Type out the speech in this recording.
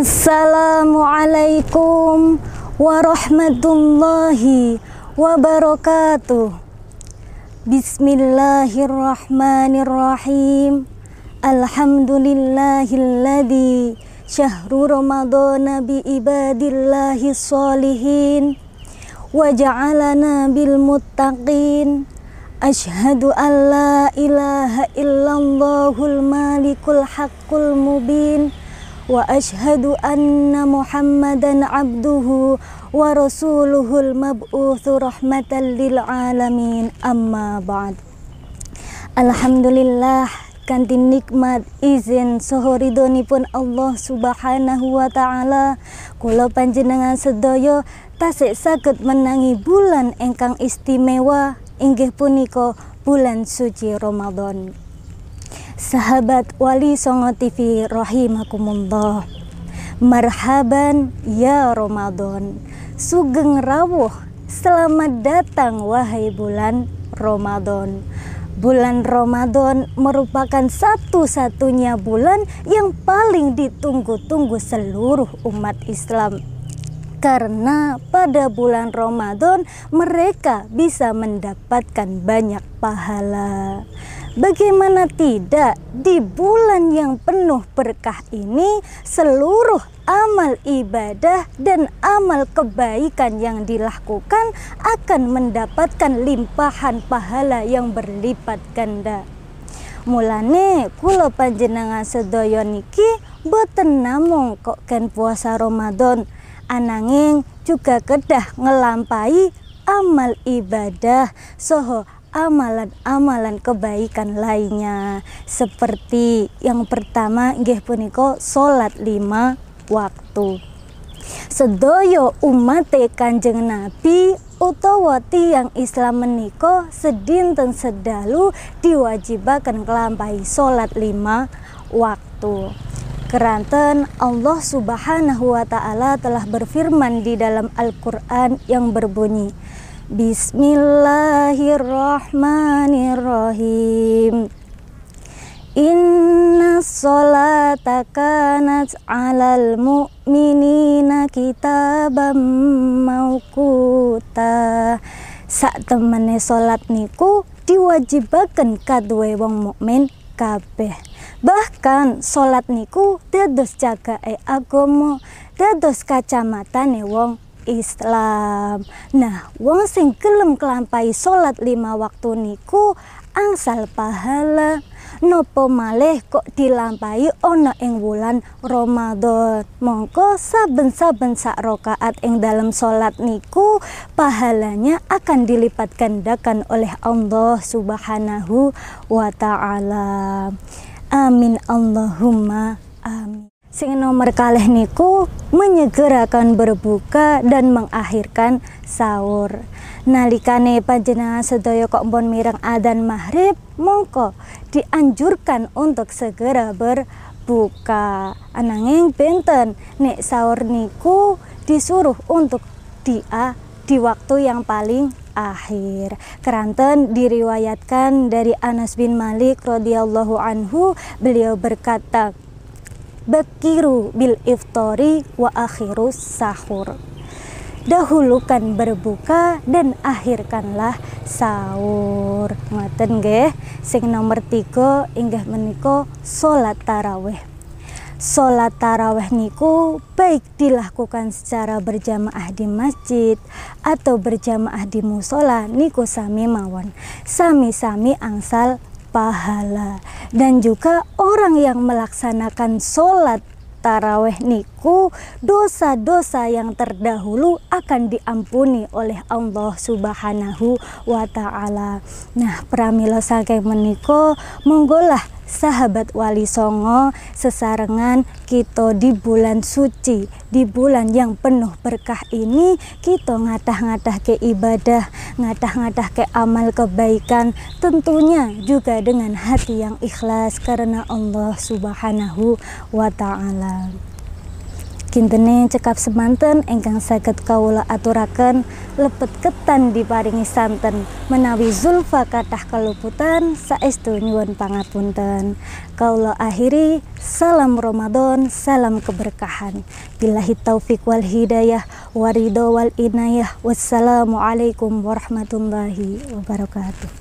Assalamualaikum warahmatullahi wabarakatuh Bismillahirrahmanirrahim Alhamdulillahilladzi syahru ramadana bi ibadillahi sholihin Waja'alana bilmuttaqin. bil muttaqin Ashadu an la ilaha illallahul malikul haqqul mubin واشهد ان محمدا عبده ورسوله المبعوث رحمه للعالمين alamin بعد الحمد لله kanti nikmat izin pun Allah Subhanahu wa taala kula panjenengan sedoyo tasik saged menangi bulan engkang istimewa inggih puniko bulan suci Ramadan. Sahabat Wali Songo TV rahimakumullah. Marhaban ya Ramadan. Sugeng rawuh. Selamat datang wahai bulan Ramadan. Bulan Ramadan merupakan satu-satunya bulan yang paling ditunggu-tunggu seluruh umat Islam karena pada bulan Ramadan mereka bisa mendapatkan banyak pahala. Bagaimana tidak di bulan yang penuh berkah ini seluruh amal ibadah dan amal kebaikan yang dilakukan akan mendapatkan limpahan pahala yang berlipat ganda. Mulane kulo panjenengan sedoyoniki niki boten namung kok ken puasa Ramadan Ananging juga kedah ngelampai amal ibadah soho amalan-amalan kebaikan lainnya seperti yang pertama nggih punika salat lima waktu sedoyo umat kanjeng nabi utawa yang Islam meniko sedinten sedalu diwajibakan kelampai salat lima waktu Keranten Allah Subhanahu wa taala telah berfirman di dalam Al-Qur'an yang berbunyi Bismillahirrahmanirrahim Inna solata kanat alal mu'minina kitabam maukuta saat temannya solat niku diwajibakan kadwe wong mukmin kabeh Bahkan solat niku dados e agomo, dados ne wong Islam. Nah, wong sing gelem kelampai solat lima waktu niku angsal pahala. Nopo malih kok dilampai ono ing wulan Ramadan. Mongko saben-saben sak rokaat ing dalam solat niku pahalanya akan dilipat gandakan oleh Allah Subhanahu wa taala. Amin Allahumma amin. Sing nomor kalih niku menyegerakan berbuka dan mengakhirkan sahur. Nalikane panjenengan sedaya kok mbon mireng adzan maghrib, mongko dianjurkan untuk segera berbuka. Ananging benten nek sahur niku disuruh untuk dia di waktu yang paling akhir. Keranten diriwayatkan dari Anas bin Malik radhiyallahu anhu, beliau berkata, "Bekiru bil iftori wa akhiru sahur." Dahulukan berbuka dan akhirkanlah sahur. Ngaten nggih. Sing nomor tiga inggih menika salat tarawih Sholat taraweh niku baik dilakukan secara berjamaah di masjid atau berjamaah di musola niku sami mawon. Sami-sami angsal pahala. Dan juga orang yang melaksanakan sholat taraweh niku dosa-dosa yang terdahulu akan diampuni oleh Allah Subhanahu wa taala. Nah, pramila sakai meniko monggolah sahabat Wali Songo sesarengan kita di bulan suci di bulan yang penuh berkah ini kita ngatah-ngatah ke ibadah ngatah-ngatah ke amal kebaikan tentunya juga dengan hati yang ikhlas karena Allah subhanahu wa ta'ala Kintene cekap semanten engkang saged kawula aturaken lepet ketan diparingi santen menawi zulfa kathah keluputan saestu nyuwun pangapunten. Kawula akhiri salam Ramadan, salam keberkahan. Billahi taufik wal hidayah warido wal inayah. Wassalamualaikum warahmatullahi wabarakatuh.